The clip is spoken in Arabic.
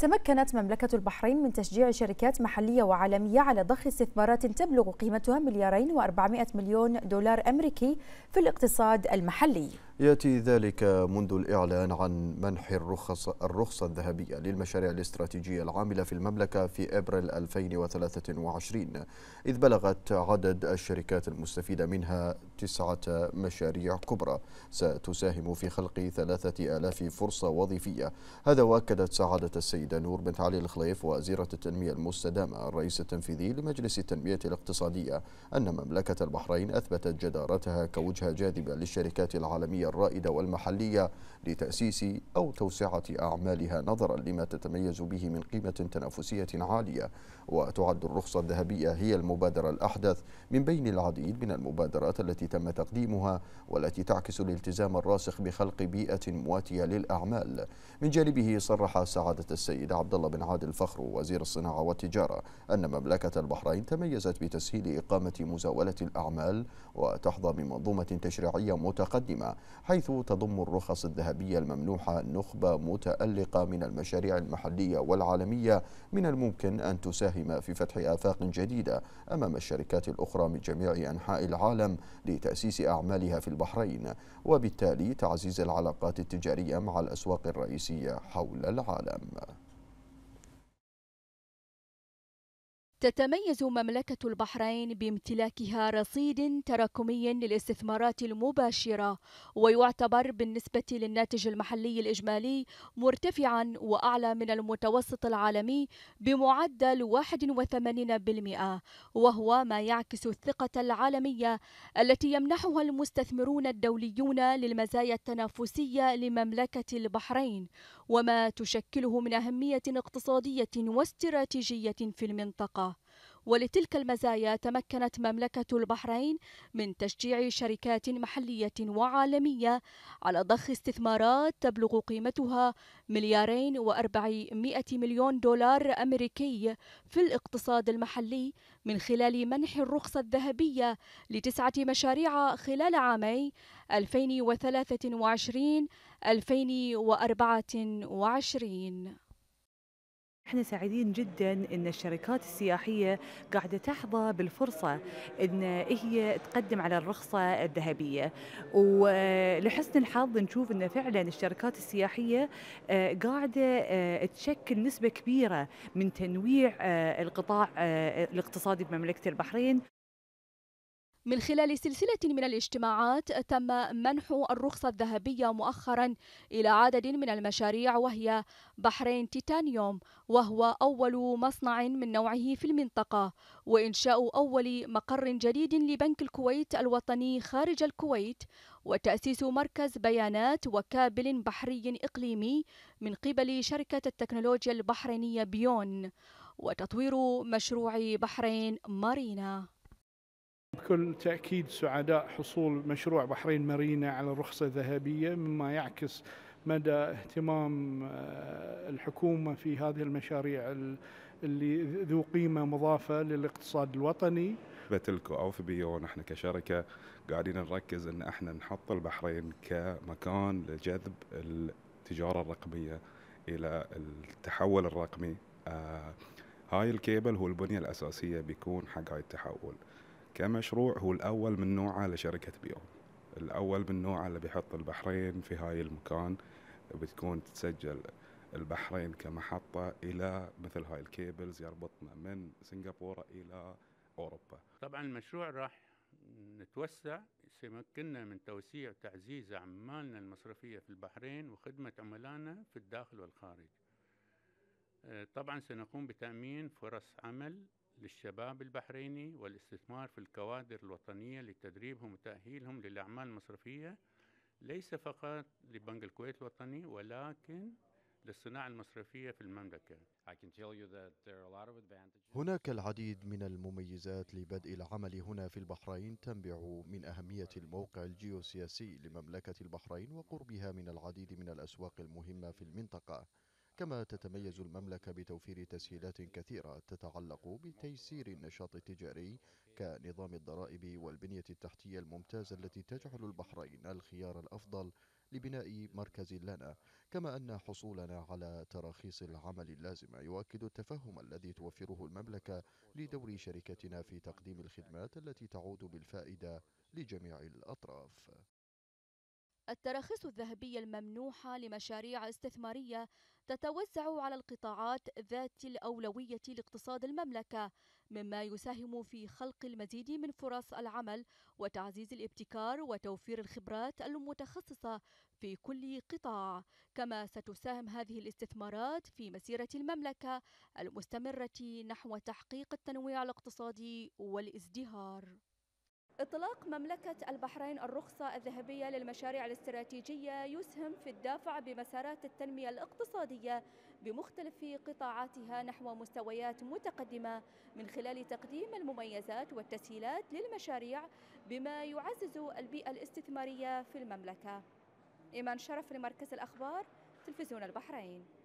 تمكنت مملكة البحرين من تشجيع شركات محلية وعالمية على ضخ استثمارات تبلغ قيمتها مليارين وأربعمائة مليون دولار أمريكي في الاقتصاد المحلي ياتي ذلك منذ الاعلان عن منح الرخص الرخصه الذهبيه للمشاريع الاستراتيجيه العامله في المملكه في ابريل 2023 اذ بلغت عدد الشركات المستفيده منها تسعه مشاريع كبرى ستساهم في خلق 3000 فرصه وظيفيه هذا واكدت سعاده السيده نور بنت علي الخليف وزيره التنميه المستدامه الرئيس التنفيذي لمجلس التنميه الاقتصاديه ان مملكه البحرين اثبتت جدارتها كوجهه جاذبه للشركات العالميه الرائدة والمحلية لتأسيس أو توسعة أعمالها نظرا لما تتميز به من قيمة تنافسية عالية وتعد الرخصة الذهبية هي المبادرة الأحدث من بين العديد من المبادرات التي تم تقديمها والتي تعكس الالتزام الراسخ بخلق بيئة مواتية للأعمال من جانبه صرح سعادة السيد عبد الله بن عادل الفخر وزير الصناعة والتجارة أن مملكة البحرين تميزت بتسهيل إقامة مزاولة الأعمال وتحظى بمنظومة تشريعية متقدمة حيث تضم الرخص الذهبية الممنوحة نخبة متألقة من المشاريع المحلية والعالمية من الممكن أن تساهم في فتح آفاق جديدة أمام الشركات الأخرى من جميع أنحاء العالم لتأسيس أعمالها في البحرين وبالتالي تعزيز العلاقات التجارية مع الأسواق الرئيسية حول العالم تتميز مملكة البحرين بامتلاكها رصيد تراكمي للاستثمارات المباشرة ويعتبر بالنسبة للناتج المحلي الإجمالي مرتفعا وأعلى من المتوسط العالمي بمعدل 81% وهو ما يعكس الثقة العالمية التي يمنحها المستثمرون الدوليون للمزايا التنافسية لمملكة البحرين وما تشكله من أهمية اقتصادية واستراتيجية في المنطقة ولتلك المزايا تمكنت مملكة البحرين من تشجيع شركات محلية وعالمية على ضخ استثمارات تبلغ قيمتها مليارين وأربعمائة مليون دولار أمريكي في الاقتصاد المحلي من خلال منح الرخصة الذهبية لتسعة مشاريع خلال عامي 2023 2024 احنا سعيدين جدا ان الشركات السياحيه قاعده تحظى بالفرصه ان هي تقدم على الرخصه الذهبيه ولحسن الحظ نشوف ان فعلا الشركات السياحيه آه، قاعده آه، تشكل نسبه كبيره من تنويع آه، القطاع الاقتصادي بمملكه البحرين من خلال سلسلة من الاجتماعات تم منح الرخصة الذهبية مؤخرا إلى عدد من المشاريع وهي بحرين تيتانيوم وهو أول مصنع من نوعه في المنطقة وإنشاء أول مقر جديد لبنك الكويت الوطني خارج الكويت وتأسيس مركز بيانات وكابل بحري إقليمي من قبل شركة التكنولوجيا البحرينية بيون وتطوير مشروع بحرين مارينا بكل تأكيد سعداء حصول مشروع بحرين مارينا على الرخصة الذهبية مما يعكس مدى اهتمام آه، الحكومة في هذه المشاريع اللي ذو قيمة مضافة للاقتصاد الوطني بتلكو أوف بيو نحن كشركة قاعدين نركز أن احنا نحط البحرين كمكان لجذب التجارة الرقمية إلى التحول الرقمي آه، هاي الكيبل هو البنية الأساسية بيكون حق هاي التحول كمشروع هو الأول من نوعه لشركة بيوم الأول من نوعه اللي بيحط البحرين في هاي المكان بتكون تسجل البحرين كمحطة إلى مثل هاي الكيبلز يربطنا من سنغافورة إلى أوروبا طبعا المشروع راح نتوسع سيمكننا من توسيع وتعزيز أعمالنا المصرفية في البحرين وخدمة عملائنا في الداخل والخارج آه، طبعا سنقوم بتأمين فرص عمل للشباب البحريني والاستثمار في الكوادر الوطنية لتدريبهم وتأهيلهم للأعمال المصرفية ليس فقط لبنك الكويت الوطني ولكن للصناعة المصرفية في المملكة هناك العديد من المميزات لبدء العمل هنا في البحرين تنبع من أهمية الموقع الجيوسياسي لمملكة البحرين وقربها من العديد من الأسواق المهمة في المنطقة كما تتميز المملكة بتوفير تسهيلات كثيرة تتعلق بتيسير النشاط التجاري كنظام الضرائب والبنية التحتية الممتازة التي تجعل البحرين الخيار الأفضل لبناء مركز لنا كما أن حصولنا على تراخيص العمل اللازمة يؤكد التفهم الذي توفره المملكة لدور شركتنا في تقديم الخدمات التي تعود بالفائدة لجميع الأطراف التراخيص الذهبية الممنوحة لمشاريع استثمارية تتوزع على القطاعات ذات الأولوية لاقتصاد المملكة، مما يساهم في خلق المزيد من فرص العمل وتعزيز الابتكار وتوفير الخبرات المتخصصة في كل قطاع، كما ستساهم هذه الاستثمارات في مسيرة المملكة المستمرة نحو تحقيق التنويع الاقتصادي والازدهار. إطلاق مملكة البحرين الرخصة الذهبية للمشاريع الاستراتيجية يسهم في الدافع بمسارات التنمية الاقتصادية بمختلف قطاعاتها نحو مستويات متقدمة من خلال تقديم المميزات والتسهيلات للمشاريع بما يعزز البيئة الاستثمارية في المملكة إيمان شرف لمركز الأخبار تلفزيون البحرين